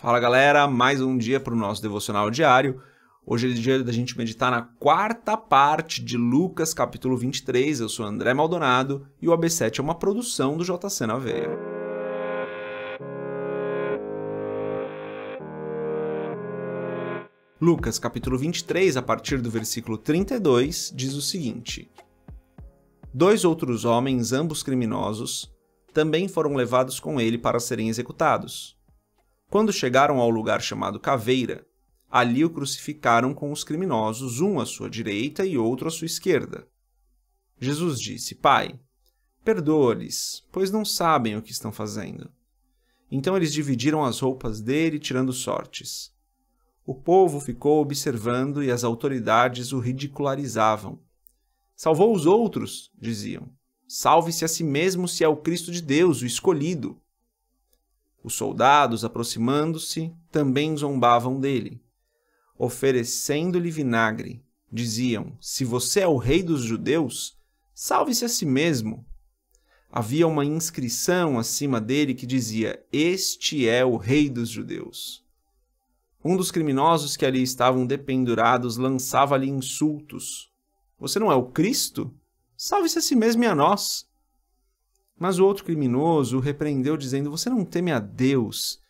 Fala galera, mais um dia para o nosso devocional diário. Hoje é dia da gente meditar na quarta parte de Lucas capítulo 23. Eu sou André Maldonado e o AB7 é uma produção do JC na Veia. Lucas capítulo 23, a partir do versículo 32, diz o seguinte: Dois outros homens, ambos criminosos, também foram levados com ele para serem executados. Quando chegaram ao lugar chamado Caveira, ali o crucificaram com os criminosos, um à sua direita e outro à sua esquerda. Jesus disse: Pai, perdoa-lhes, pois não sabem o que estão fazendo. Então eles dividiram as roupas dele, tirando sortes. O povo ficou observando e as autoridades o ridicularizavam. Salvou os outros, diziam. Salve-se a si mesmo se é o Cristo de Deus, o escolhido. Os soldados, aproximando-se, também zombavam dele. Oferecendo-lhe vinagre, diziam: Se você é o rei dos judeus, salve-se a si mesmo. Havia uma inscrição acima dele que dizia: Este é o rei dos judeus. Um dos criminosos que ali estavam dependurados lançava-lhe insultos. Você não é o Cristo? Salve-se a si mesmo e a nós. Mas o outro criminoso o repreendeu, dizendo: Você não teme a Deus,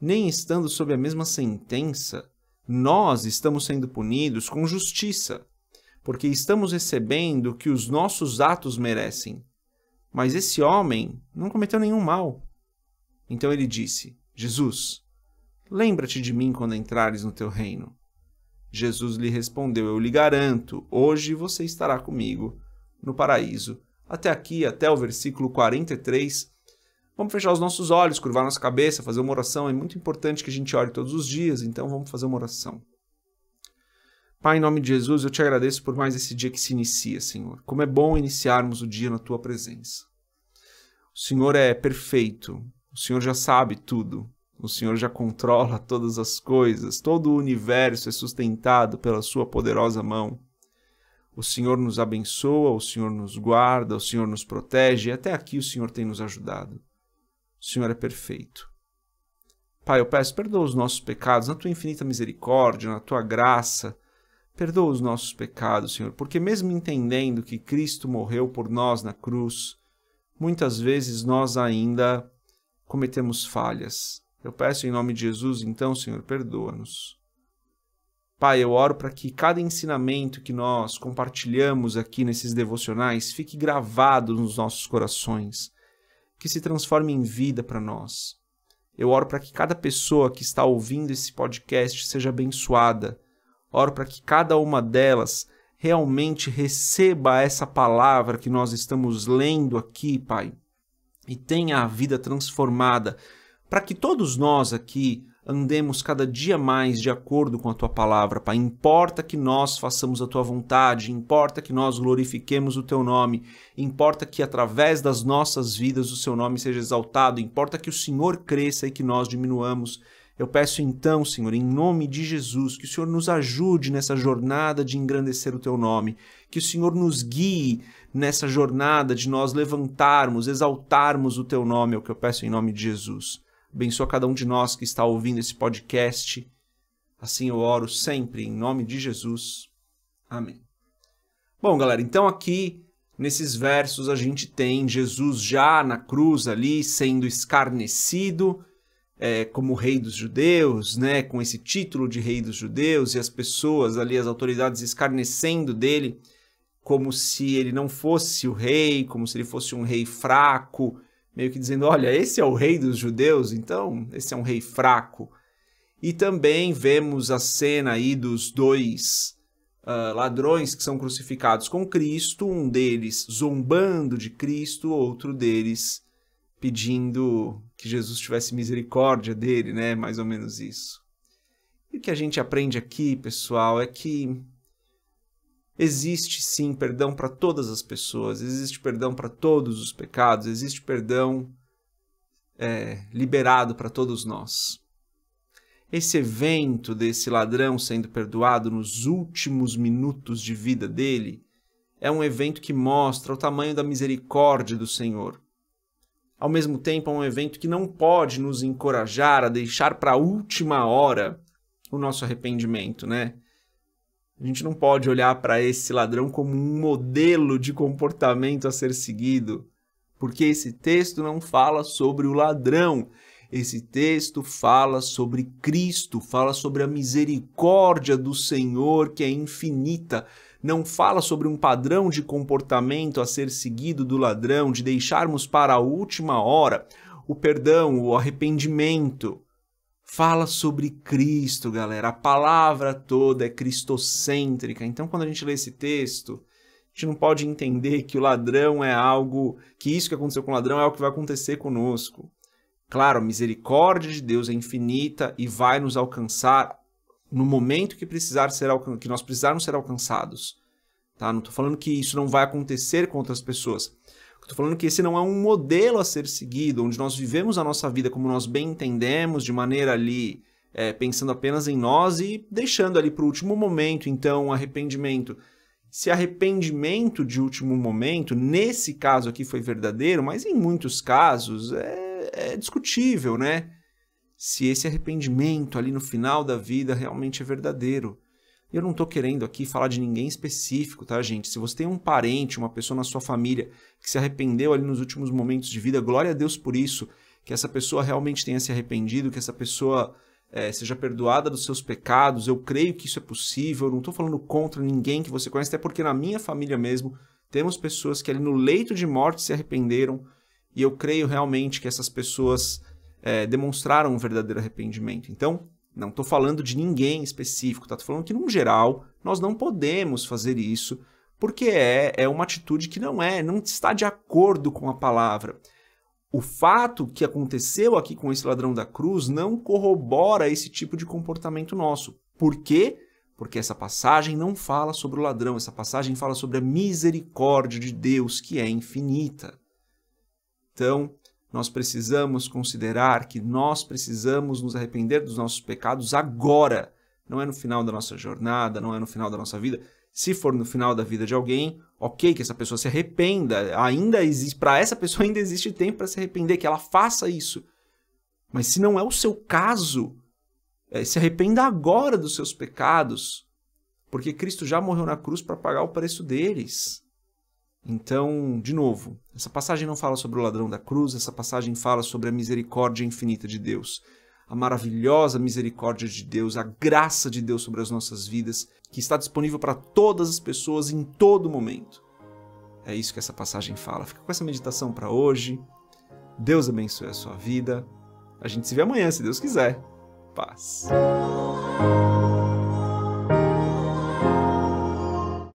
nem estando sob a mesma sentença. Nós estamos sendo punidos com justiça, porque estamos recebendo o que os nossos atos merecem. Mas esse homem não cometeu nenhum mal. Então ele disse: Jesus, lembra-te de mim quando entrares no teu reino. Jesus lhe respondeu: Eu lhe garanto, hoje você estará comigo no paraíso até aqui, até o versículo 43. Vamos fechar os nossos olhos, curvar nossa cabeça, fazer uma oração. É muito importante que a gente ore todos os dias, então vamos fazer uma oração. Pai, em nome de Jesus, eu te agradeço por mais esse dia que se inicia, Senhor. Como é bom iniciarmos o dia na tua presença. O Senhor é perfeito, o Senhor já sabe tudo, o Senhor já controla todas as coisas, todo o universo é sustentado pela Sua poderosa mão. O Senhor nos abençoa, o Senhor nos guarda, o Senhor nos protege, e até aqui o Senhor tem nos ajudado. O Senhor é perfeito. Pai, eu peço, perdoa os nossos pecados, na tua infinita misericórdia, na tua graça. Perdoa os nossos pecados, Senhor, porque mesmo entendendo que Cristo morreu por nós na cruz, muitas vezes nós ainda cometemos falhas. Eu peço em nome de Jesus, então, Senhor, perdoa-nos. Pai, eu oro para que cada ensinamento que nós compartilhamos aqui nesses devocionais fique gravado nos nossos corações, que se transforme em vida para nós. Eu oro para que cada pessoa que está ouvindo esse podcast seja abençoada. Oro para que cada uma delas realmente receba essa palavra que nós estamos lendo aqui, Pai, e tenha a vida transformada, para que todos nós aqui andemos cada dia mais de acordo com a tua palavra, Pai. Importa que nós façamos a tua vontade, importa que nós glorifiquemos o teu nome, importa que através das nossas vidas o seu nome seja exaltado, importa que o Senhor cresça e que nós diminuamos. Eu peço então, Senhor, em nome de Jesus, que o Senhor nos ajude nessa jornada de engrandecer o teu nome, que o Senhor nos guie nessa jornada de nós levantarmos, exaltarmos o teu nome, é o que eu peço em nome de Jesus. Abençoa cada um de nós que está ouvindo esse podcast. Assim eu oro sempre, em nome de Jesus. Amém. Bom, galera, então aqui nesses versos a gente tem Jesus já na cruz ali sendo escarnecido é, como rei dos judeus, né, com esse título de rei dos judeus e as pessoas ali, as autoridades escarnecendo dele como se ele não fosse o rei, como se ele fosse um rei fraco, meio que dizendo: olha, esse é o rei dos judeus, então esse é um rei fraco. E também vemos a cena aí dos dois uh, ladrões que são crucificados com Cristo, um deles zombando de Cristo, outro deles pedindo que Jesus tivesse misericórdia dele, né? Mais ou menos isso. E o que a gente aprende aqui, pessoal, é que Existe sim perdão para todas as pessoas, existe perdão para todos os pecados, existe perdão é, liberado para todos nós. Esse evento desse ladrão sendo perdoado nos últimos minutos de vida dele é um evento que mostra o tamanho da misericórdia do Senhor. Ao mesmo tempo, é um evento que não pode nos encorajar a deixar para a última hora o nosso arrependimento, né? A gente não pode olhar para esse ladrão como um modelo de comportamento a ser seguido, porque esse texto não fala sobre o ladrão. Esse texto fala sobre Cristo, fala sobre a misericórdia do Senhor que é infinita. Não fala sobre um padrão de comportamento a ser seguido do ladrão, de deixarmos para a última hora o perdão, o arrependimento fala sobre Cristo, galera. A palavra toda é cristocêntrica. Então, quando a gente lê esse texto, a gente não pode entender que o ladrão é algo, que isso que aconteceu com o ladrão é o que vai acontecer conosco. Claro, a misericórdia de Deus é infinita e vai nos alcançar no momento que precisar ser que nós precisarmos ser alcançados. Tá? Não estou falando que isso não vai acontecer com outras pessoas, Estou falando que esse não é um modelo a ser seguido, onde nós vivemos a nossa vida como nós bem entendemos, de maneira ali é, pensando apenas em nós e deixando ali para o último momento, então, arrependimento. Se arrependimento de último momento, nesse caso aqui foi verdadeiro, mas em muitos casos é, é discutível, né? Se esse arrependimento ali no final da vida realmente é verdadeiro. Eu não estou querendo aqui falar de ninguém específico, tá, gente? Se você tem um parente, uma pessoa na sua família que se arrependeu ali nos últimos momentos de vida, glória a Deus por isso, que essa pessoa realmente tenha se arrependido, que essa pessoa é, seja perdoada dos seus pecados. Eu creio que isso é possível. Eu não estou falando contra ninguém que você conhece, até porque na minha família mesmo temos pessoas que ali no leito de morte se arrependeram. E eu creio realmente que essas pessoas é, demonstraram um verdadeiro arrependimento. Então, não estou falando de ninguém específico, tá? falando que, no geral, nós não podemos fazer isso, porque é, é uma atitude que não é, não está de acordo com a palavra. O fato que aconteceu aqui com esse ladrão da cruz não corrobora esse tipo de comportamento nosso. Por quê? Porque essa passagem não fala sobre o ladrão, essa passagem fala sobre a misericórdia de Deus que é infinita. Então, nós precisamos considerar que nós precisamos nos arrepender dos nossos pecados agora. Não é no final da nossa jornada, não é no final da nossa vida. Se for no final da vida de alguém, ok, que essa pessoa se arrependa. Ainda existe, para essa pessoa ainda existe tempo para se arrepender, que ela faça isso. Mas se não é o seu caso, é, se arrependa agora dos seus pecados, porque Cristo já morreu na cruz para pagar o preço deles. Então, de novo, essa passagem não fala sobre o ladrão da cruz, essa passagem fala sobre a misericórdia infinita de Deus, a maravilhosa misericórdia de Deus, a graça de Deus sobre as nossas vidas, que está disponível para todas as pessoas em todo momento. É isso que essa passagem fala. Fica com essa meditação para hoje. Deus abençoe a sua vida. A gente se vê amanhã, se Deus quiser. Paz.